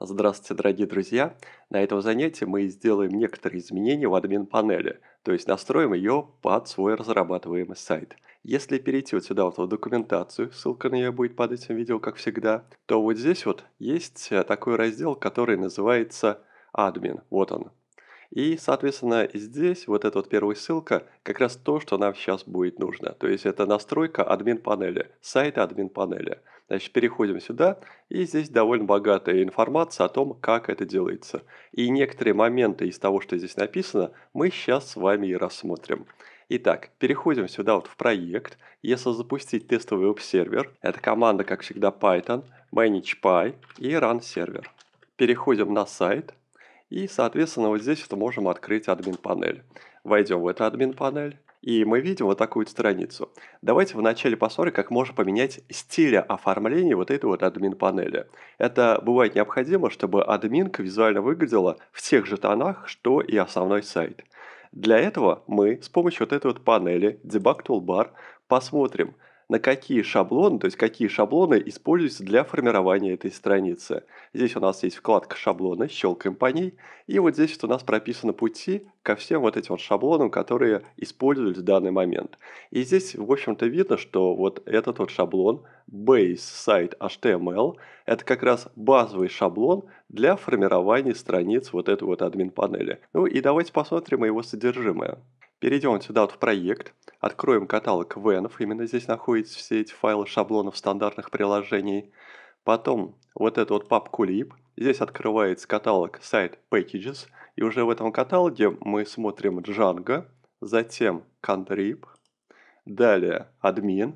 Здравствуйте, дорогие друзья! На этом занятии мы сделаем некоторые изменения в админ панели, то есть настроим ее под свой разрабатываемый сайт. Если перейти вот сюда вот в документацию, ссылка на нее будет под этим видео, как всегда, то вот здесь вот есть э, такой раздел, который называется «Админ». Вот он, и, соответственно, здесь вот эта вот первая ссылка как раз то, что нам сейчас будет нужно. То есть это настройка админ панели, сайта админ панели. Значит, переходим сюда, и здесь довольно богатая информация о том, как это делается. И некоторые моменты из того, что здесь написано, мы сейчас с вами и рассмотрим. Итак, переходим сюда вот в проект. Если запустить тестовый веб-сервер, это команда, как всегда, Python, manage.py и run server. Переходим на сайт, и, соответственно, вот здесь вот можем открыть админ панель. Войдем в эту админ панель. И мы видим вот такую страницу. Давайте вначале посмотрим, как можно поменять стиля оформления вот этой вот админ панели. Это бывает необходимо, чтобы админка визуально выглядела в тех же тонах, что и основной сайт. Для этого мы с помощью вот этой вот панели Debug Toolbar посмотрим, на какие шаблоны, то есть какие шаблоны используются для формирования этой страницы. Здесь у нас есть вкладка «Шаблоны», щелкаем по ней, и вот здесь вот у нас прописаны пути ко всем вот этим вот шаблонам, которые использовались в данный момент. И здесь, в общем-то, видно, что вот этот вот шаблон Base Site HTML – это как раз базовый шаблон для формирования страниц вот этой вот админ-панели. Ну и давайте посмотрим его содержимое. Перейдем сюда вот в проект, откроем каталог венов, именно здесь находятся все эти файлы шаблонов стандартных приложений. Потом вот эту вот папку lib, здесь открывается каталог Site Packages, и уже в этом каталоге мы смотрим Django, затем Contrib, далее Admin,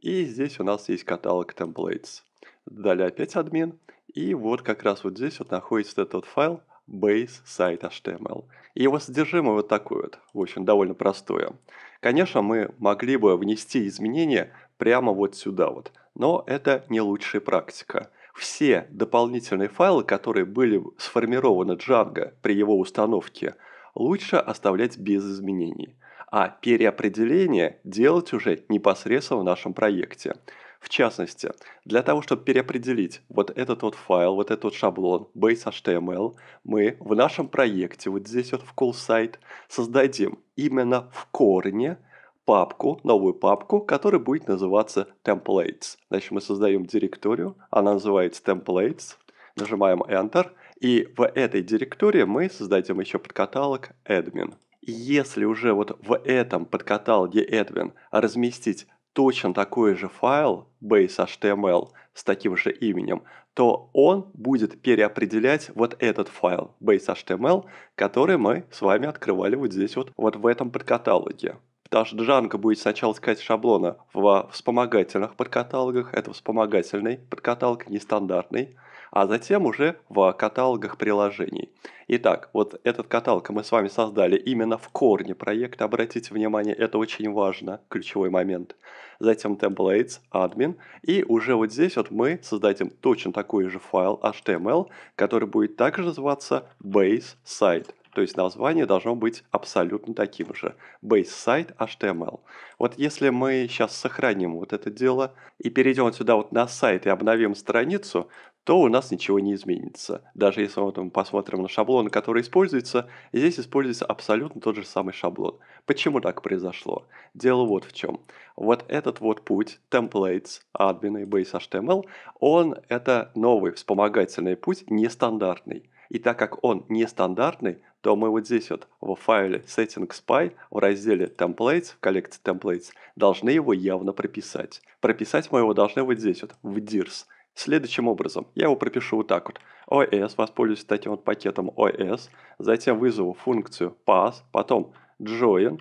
и здесь у нас есть каталог Templates. Далее опять Admin, и вот как раз вот здесь вот находится этот вот файл base сайт HTML. И его содержимое вот такое вот, в общем, довольно простое. Конечно, мы могли бы внести изменения прямо вот сюда вот, но это не лучшая практика. Все дополнительные файлы, которые были сформированы Django при его установке, лучше оставлять без изменений, а переопределение делать уже непосредственно в нашем проекте. В частности, для того, чтобы переопределить вот этот вот файл, вот этот вот шаблон base.html, мы в нашем проекте, вот здесь вот в call site, создадим именно в корне папку, новую папку, которая будет называться templates. Значит, мы создаем директорию, она называется templates, нажимаем Enter, и в этой директории мы создадим еще подкаталог admin. Если уже вот в этом подкаталоге admin разместить точно такой же файл base.html с таким же именем, то он будет переопределять вот этот файл base.html, который мы с вами открывали вот здесь вот, вот в этом подкаталоге. Даже джанго будет сначала искать шаблона в вспомогательных подкаталогах. Это вспомогательный подкаталог, нестандартный а затем уже в каталогах приложений. Итак, вот этот каталог мы с вами создали именно в корне проекта. Обратите внимание, это очень важно, ключевой момент. Затем templates, admin. И уже вот здесь вот мы создадим точно такой же файл HTML, который будет также называться base site то есть название должно быть абсолютно таким же. Base Site HTML. Вот если мы сейчас сохраним вот это дело и перейдем сюда вот на сайт и обновим страницу, то у нас ничего не изменится. Даже если мы там посмотрим на шаблон, который используется, здесь используется абсолютно тот же самый шаблон. Почему так произошло? Дело вот в чем. Вот этот вот путь, templates, admin и base HTML, он это новый вспомогательный путь, нестандартный. И так как он нестандартный, то мы вот здесь вот в файле settings.py в разделе templates, в коллекции templates, должны его явно прописать. Прописать мы его должны вот здесь вот, в dirs. Следующим образом, я его пропишу вот так вот. OS, воспользуюсь таким вот пакетом OS, затем вызову функцию pass, потом join,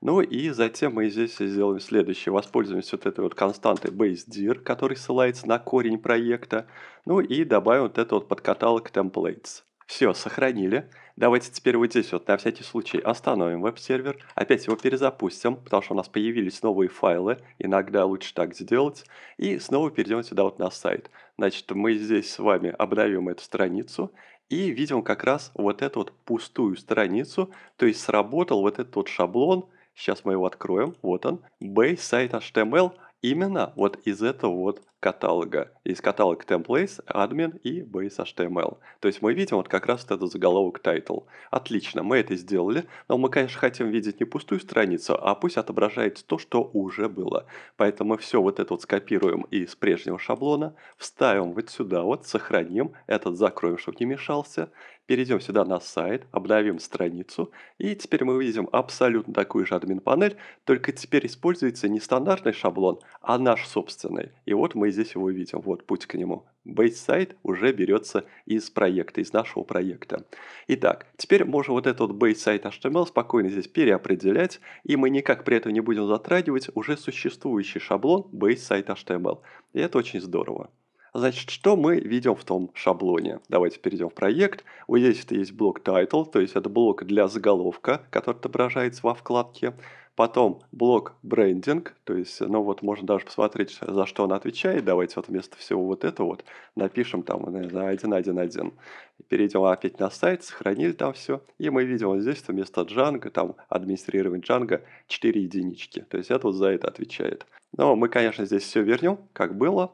ну и затем мы здесь сделаем следующее. Воспользуемся вот этой вот константой basedir, который ссылается на корень проекта. Ну и добавим вот этот вот подкаталог templates. Все, сохранили. Давайте теперь вот здесь вот на всякий случай остановим веб-сервер. Опять его перезапустим, потому что у нас появились новые файлы. Иногда лучше так сделать. И снова перейдем сюда вот на сайт. Значит, мы здесь с вами обновим эту страницу и видим как раз вот эту вот пустую страницу, то есть сработал вот этот вот шаблон, сейчас мы его откроем, вот он, base site HTML, именно вот из этого вот каталога, из каталога templates, admin и base.html. То есть мы видим вот как раз вот этот заголовок title. Отлично, мы это сделали, но мы, конечно, хотим видеть не пустую страницу, а пусть отображается то, что уже было. Поэтому мы все вот это вот скопируем из прежнего шаблона, вставим вот сюда вот, сохраним, этот закроем, чтобы не мешался, перейдем сюда на сайт, обновим страницу, и теперь мы видим абсолютно такую же админ панель, только теперь используется не стандартный шаблон, а наш собственный. И вот мы мы здесь его видим, вот путь к нему. Бейс-сайт уже берется из проекта, из нашего проекта. Итак, теперь можно вот этот бейс-сайт HTML спокойно здесь переопределять, и мы никак при этом не будем затрагивать уже существующий шаблон бейс-сайт HTML. И это очень здорово. Значит, что мы видим в том шаблоне? Давайте перейдем в проект. Вот здесь это есть блок title, то есть это блок для заголовка, который отображается во вкладке. Потом блок брендинг, то есть, ну вот можно даже посмотреть, за что он отвечает. Давайте вот вместо всего вот это вот напишем там, ну, наверное, один. Перейдем опять на сайт, сохранили там все. И мы видим вот здесь, что вместо Django, там администрирование Django 4 единички. То есть это вот за это отвечает. Но мы, конечно, здесь все вернем, как было.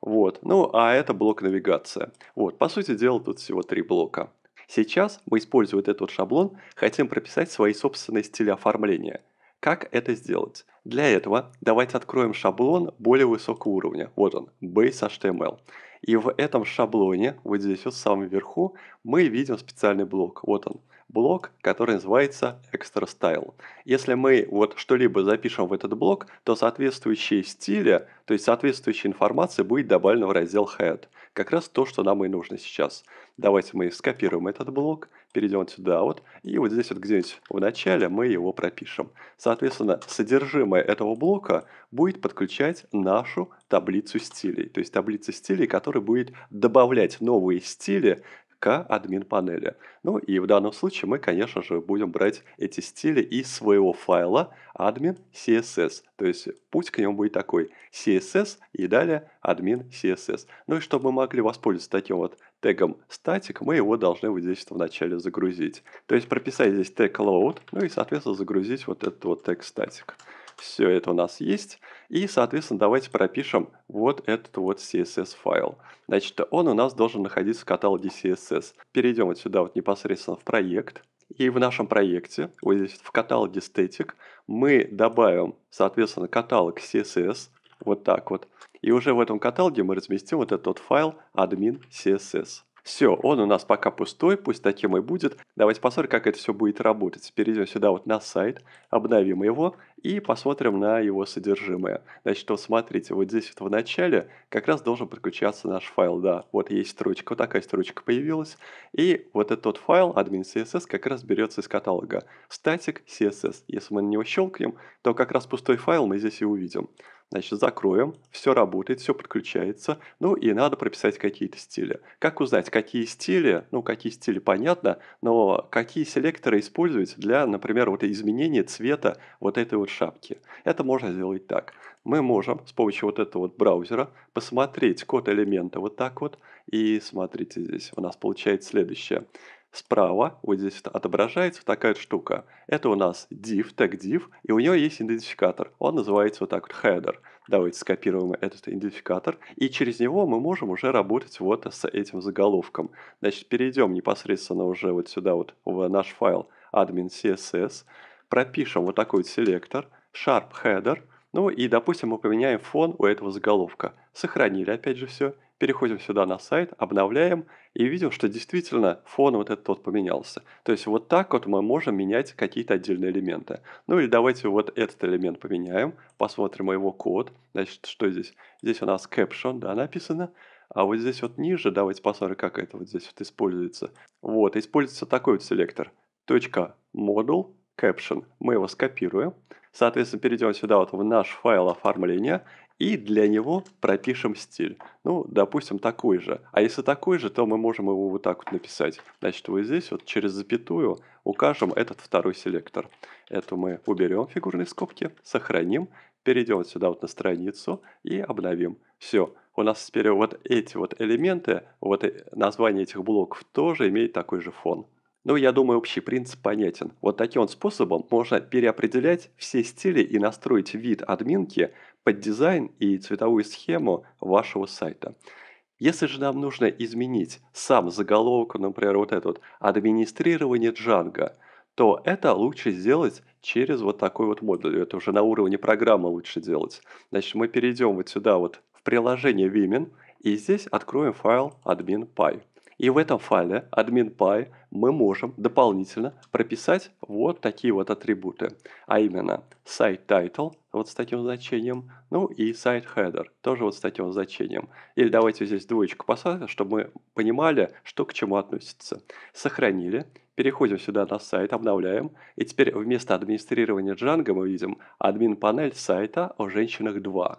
Вот. Ну, а это блок навигация. Вот, по сути дела, тут всего три блока. Сейчас мы, используя этот шаблон, хотим прописать свои собственные стили оформления – как это сделать? Для этого давайте откроем шаблон более высокого уровня. Вот он, Base HTML. И в этом шаблоне, вот здесь вот в самом верху, мы видим специальный блок. Вот он, блок, который называется Extra Style. Если мы вот что-либо запишем в этот блок, то соответствующие стили, то есть соответствующая информация будет добавлена в раздел Head. Как раз то, что нам и нужно сейчас. Давайте мы скопируем этот блок, перейдем сюда вот, и вот здесь вот где-нибудь в начале мы его пропишем. Соответственно, содержимое этого блока будет подключать нашу таблицу стилей. То есть таблица стилей, которая будет добавлять новые стили к админ панели. Ну и в данном случае мы, конечно же, будем брать эти стили из своего файла админ CSS. То есть путь к нему будет такой CSS и далее админ CSS. Ну и чтобы мы могли воспользоваться таким вот тегом static, мы его должны вот здесь вот вначале загрузить. То есть прописать здесь тег load, ну и соответственно загрузить вот этот вот тег static. Все это у нас есть. И, соответственно, давайте пропишем вот этот вот CSS файл. Значит, он у нас должен находиться в каталоге CSS. Перейдем вот сюда вот непосредственно в проект. И в нашем проекте, вот здесь в каталоге static, мы добавим, соответственно, каталог CSS, вот так вот. И уже в этом каталоге мы разместим вот этот вот файл admin.css все, он у нас пока пустой, пусть таким и будет. Давайте посмотрим, как это все будет работать. Перейдем сюда вот на сайт, обновим его и посмотрим на его содержимое. Значит, вот смотрите, вот здесь вот в начале как раз должен подключаться наш файл, да. Вот есть строчка, вот такая строчка появилась. И вот этот файл admin CSS как раз берется из каталога. Static CSS. Если мы на него щелкнем, то как раз пустой файл мы здесь и увидим. Значит, закроем, все работает, все подключается. Ну и надо прописать какие-то стили. Как узнать, какие стили? Ну, какие стили понятно, но какие селекторы использовать для, например, вот изменения цвета вот этой вот шапки? Это можно сделать так. Мы можем с помощью вот этого вот браузера посмотреть код элемента вот так вот. И смотрите здесь, у нас получается следующее. Справа, вот здесь отображается такая штука. Это у нас div, tag div, и у него есть идентификатор. Он называется вот так вот header. Давайте скопируем этот идентификатор, и через него мы можем уже работать вот с этим заголовком. Значит, перейдем непосредственно уже вот сюда вот в наш файл admin CSS, пропишем вот такой вот селектор, sharp header, ну и, допустим, мы поменяем фон у этого заголовка. Сохранили опять же все, переходим сюда на сайт, обновляем и видим, что действительно фон вот этот вот поменялся. То есть вот так вот мы можем менять какие-то отдельные элементы. Ну или давайте вот этот элемент поменяем, посмотрим его код. Значит, что здесь? Здесь у нас caption, да, написано. А вот здесь вот ниже, давайте посмотрим, как это вот здесь вот используется. Вот, используется такой вот селектор. .model caption. Мы его скопируем. Соответственно, перейдем сюда вот в наш файл оформления и для него пропишем стиль. Ну, допустим, такой же. А если такой же, то мы можем его вот так вот написать. Значит, вот здесь вот через запятую укажем этот второй селектор. Это мы уберем фигурные скобки, сохраним, перейдем сюда вот на страницу и обновим. Все, у нас теперь вот эти вот элементы, вот э, название этих блоков тоже имеет такой же фон. Ну, я думаю, общий принцип понятен. Вот таким способом можно переопределять все стили и настроить вид админки под дизайн и цветовую схему вашего сайта. Если же нам нужно изменить сам заголовок, например, вот этот «Администрирование Django», то это лучше сделать через вот такой вот модуль. Это уже на уровне программы лучше делать. Значит, мы перейдем вот сюда вот в приложение Vimeo, и здесь откроем файл admin.py. И в этом файле admin.py мы можем дополнительно прописать вот такие вот атрибуты, а именно site title вот с таким значением, ну и site header тоже вот с таким значением. Или давайте здесь двоечку поставим, чтобы мы понимали, что к чему относится. Сохранили, переходим сюда на сайт, обновляем, и теперь вместо администрирования Django мы видим админ панель сайта о женщинах 2.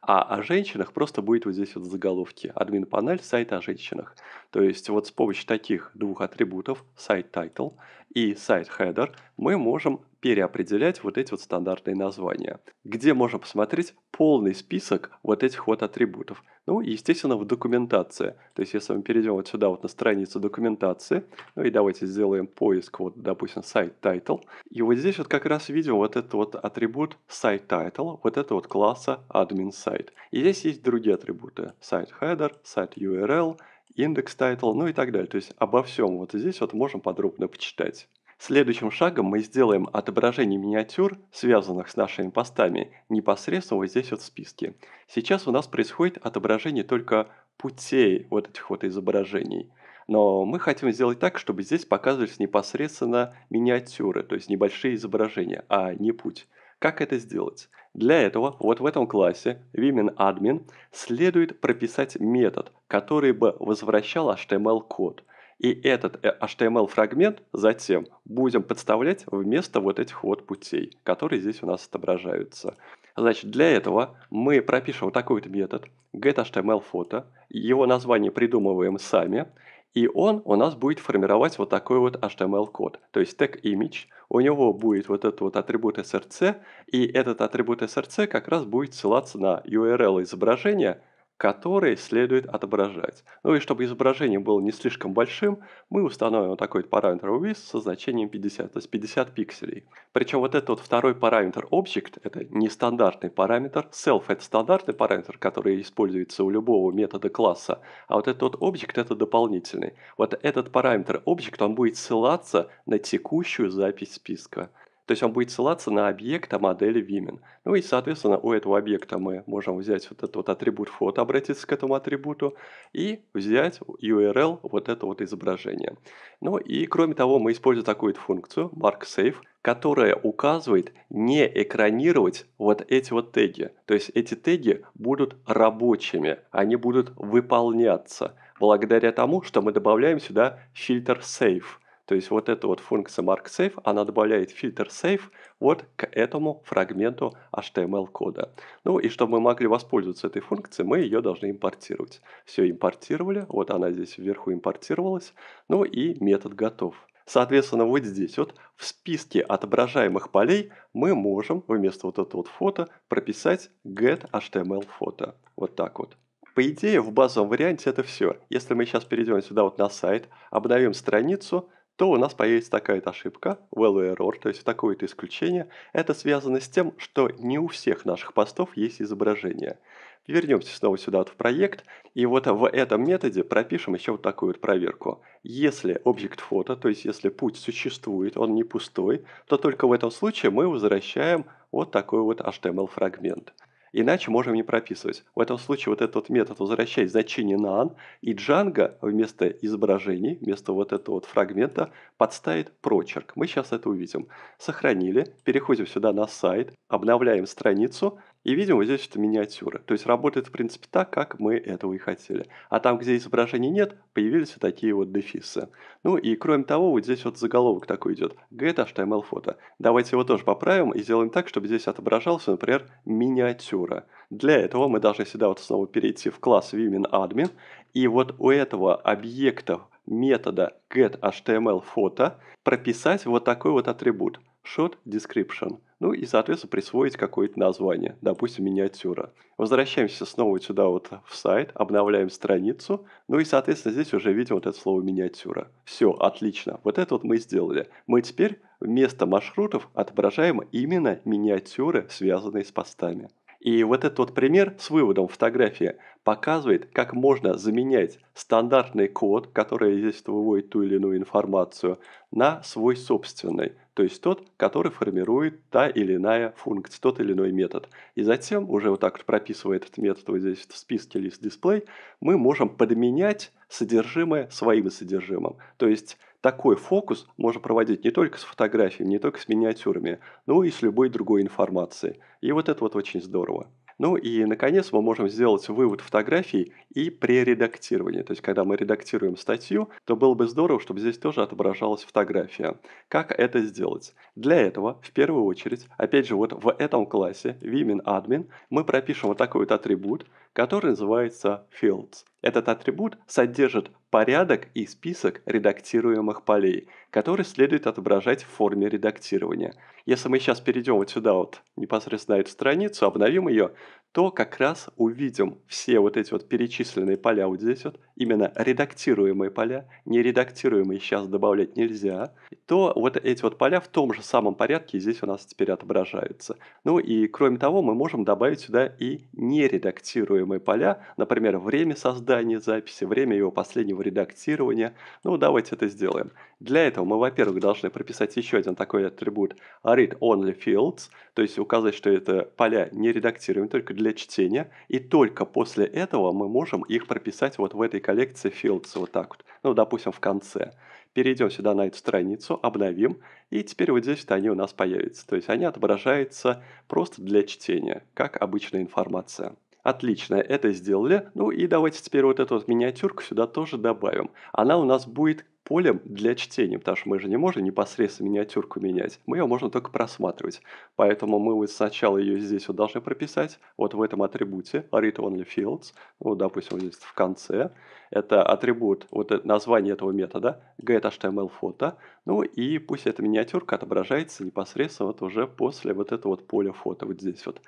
А о женщинах просто будет вот здесь вот в заголовке админ панель сайта о женщинах. То есть вот с помощью таких двух атрибутов, сайт title – и сайт header, мы можем переопределять вот эти вот стандартные названия, где можем посмотреть полный список вот этих вот атрибутов. Ну и, естественно, в документации. То есть, если мы перейдем вот сюда вот на страницу документации, ну и давайте сделаем поиск, вот, допустим, сайт title, и вот здесь вот как раз видим вот этот вот атрибут сайт title, вот это вот класса admin site. И здесь есть другие атрибуты, сайт header, сайт URL, индекс тайтл, ну и так далее. То есть обо всем вот здесь вот можем подробно почитать. Следующим шагом мы сделаем отображение миниатюр, связанных с нашими постами, непосредственно вот здесь вот в списке. Сейчас у нас происходит отображение только путей вот этих вот изображений. Но мы хотим сделать так, чтобы здесь показывались непосредственно миниатюры, то есть небольшие изображения, а не путь. Как это сделать? Для этого вот в этом классе WomenAdmin следует прописать метод, который бы возвращал HTML-код. И этот э, HTML-фрагмент затем будем подставлять вместо вот этих вот путей, которые здесь у нас отображаются. Значит, для этого мы пропишем такой вот метод getHTMLPhoto, его название придумываем сами – и он у нас будет формировать вот такой вот HTML-код. То есть tag image, у него будет вот этот вот атрибут src, и этот атрибут src как раз будет ссылаться на URL изображения, которые следует отображать. Ну и чтобы изображение было не слишком большим, мы установим такой параметр width со значением 50, то есть 50 пикселей. Причем вот этот вот второй параметр object, это нестандартный параметр, self это стандартный параметр, который используется у любого метода класса, а вот этот вот object это дополнительный. Вот этот параметр object, он будет ссылаться на текущую запись списка. То есть он будет ссылаться на объект а, модели Women. Ну и, соответственно, у этого объекта мы можем взять вот этот вот атрибут фото, обратиться к этому атрибуту и взять URL вот это вот изображение. Ну и, кроме того, мы используем такую функцию markSafe, которая указывает не экранировать вот эти вот теги. То есть эти теги будут рабочими, они будут выполняться благодаря тому, что мы добавляем сюда фильтр Save – то есть вот эта вот функция markSafe, она добавляет фильтр safe вот к этому фрагменту HTML-кода. Ну и чтобы мы могли воспользоваться этой функцией, мы ее должны импортировать. Все импортировали, вот она здесь вверху импортировалась, ну и метод готов. Соответственно, вот здесь вот в списке отображаемых полей мы можем вместо вот этого вот фото прописать get HTML фото. Вот так вот. По идее, в базовом варианте это все. Если мы сейчас перейдем сюда вот на сайт, обновим страницу, то у нас появится такая ошибка, value error, то есть такое-то исключение. Это связано с тем, что не у всех наших постов есть изображение. Вернемся снова сюда вот в проект, и вот в этом методе пропишем еще вот такую вот проверку. Если объект фото, то есть если путь существует, он не пустой, то только в этом случае мы возвращаем вот такой вот HTML-фрагмент. Иначе можем не прописывать. В этом случае вот этот метод возвращает значение на an, и Django вместо изображений, вместо вот этого вот фрагмента подставит прочерк. Мы сейчас это увидим. Сохранили, переходим сюда на сайт, обновляем страницу, и видим вот здесь что миниатюры. То есть работает, в принципе, так, как мы этого и хотели. А там, где изображений нет, появились вот такие вот дефисы. Ну и кроме того, вот здесь вот заголовок такой идет. Get HTML фото. Давайте его тоже поправим и сделаем так, чтобы здесь отображался, например, миниатюра. Для этого мы должны сюда вот снова перейти в класс WomenAdmin И вот у этого объекта метода get HTML фото прописать вот такой вот атрибут. Short description – ну и, соответственно, присвоить какое-то название, допустим, миниатюра. Возвращаемся снова сюда вот в сайт, обновляем страницу, ну и, соответственно, здесь уже видим вот это слово миниатюра. Все, отлично, вот это вот мы сделали. Мы теперь вместо маршрутов отображаем именно миниатюры, связанные с постами. И вот этот вот пример с выводом фотографии показывает, как можно заменять стандартный код, который здесь выводит ту или иную информацию, на свой собственный, то есть тот, который формирует та или иная функция, тот или иной метод. И затем, уже вот так вот прописывая этот метод вот здесь в списке лист дисплей, мы можем подменять содержимое своим содержимым. То есть такой фокус можно проводить не только с фотографиями, не только с миниатюрами, но и с любой другой информацией. И вот это вот очень здорово. Ну и, наконец, мы можем сделать вывод фотографий и при редактировании. То есть, когда мы редактируем статью, то было бы здорово, чтобы здесь тоже отображалась фотография. Как это сделать? Для этого, в первую очередь, опять же, вот в этом классе Women Admin мы пропишем вот такой вот атрибут, который называется Fields. Этот атрибут содержит порядок и список редактируемых полей, которые следует отображать в форме редактирования. Если мы сейчас перейдем вот сюда вот непосредственно эту страницу, обновим ее, то как раз увидим все вот эти вот перечисленные поля вот здесь вот, именно редактируемые поля, нередактируемые сейчас добавлять нельзя, то вот эти вот поля в том же самом порядке здесь у нас теперь отображаются. Ну и кроме того, мы можем добавить сюда и нередактируемые поля, например, время создания записи, время его последнего его редактирования. Ну, давайте это сделаем. Для этого мы, во-первых, должны прописать еще один такой атрибут read only fields, то есть указать, что это поля не редактируем только для чтения, и только после этого мы можем их прописать вот в этой коллекции fields, вот так вот, ну, допустим, в конце. Перейдем сюда на эту страницу, обновим, и теперь вот здесь вот они у нас появятся. То есть они отображаются просто для чтения, как обычная информация. Отлично, это сделали. Ну и давайте теперь вот эту вот миниатюрку сюда тоже добавим. Она у нас будет полем для чтения, потому что мы же не можем непосредственно миниатюрку менять, мы ее можем только просматривать. Поэтому мы вот сначала ее здесь вот должны прописать, вот в этом атрибуте, read only fields, ну, допустим, вот здесь в конце, это атрибут, вот название этого метода, get.html фото, ну и пусть эта миниатюрка отображается непосредственно вот уже после вот этого вот поля фото, вот здесь вот.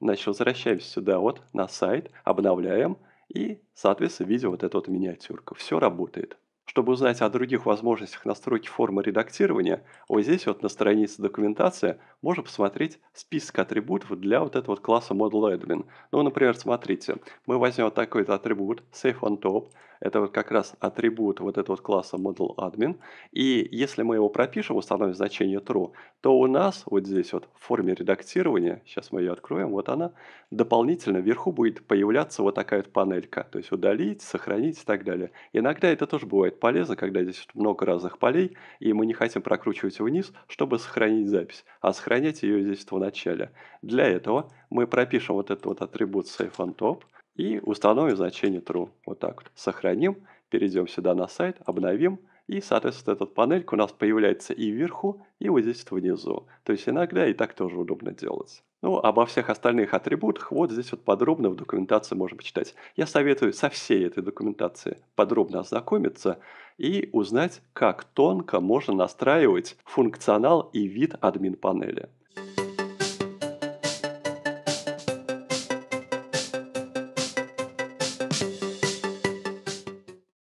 Значит, возвращаемся сюда вот на сайт, обновляем, и, соответственно, видим вот эту вот миниатюрку. Все работает. Чтобы узнать о других возможностях настройки формы редактирования, вот здесь вот на странице документации можно посмотреть список атрибутов для вот этого вот класса ModelAdmin. Ну, например, смотрите, мы возьмем вот такой-то атрибут, safe_on_top. Это вот как раз атрибут вот этого класса model admin. И если мы его пропишем, установим значение true, то у нас вот здесь вот в форме редактирования, сейчас мы ее откроем, вот она, дополнительно вверху будет появляться вот такая вот панелька. То есть удалить, сохранить и так далее. Иногда это тоже бывает полезно, когда здесь много разных полей, и мы не хотим прокручивать вниз, чтобы сохранить запись. А сохранять ее здесь в начале. Для этого мы пропишем вот этот вот атрибут save on top – и установим значение true. Вот так вот. Сохраним, перейдем сюда на сайт, обновим. И, соответственно, эта панелька у нас появляется и вверху, и вот здесь внизу. То есть иногда и так тоже удобно делать. Ну, обо всех остальных атрибутах вот здесь вот подробно в документации можно почитать. Я советую со всей этой документации подробно ознакомиться и узнать, как тонко можно настраивать функционал и вид админ панели.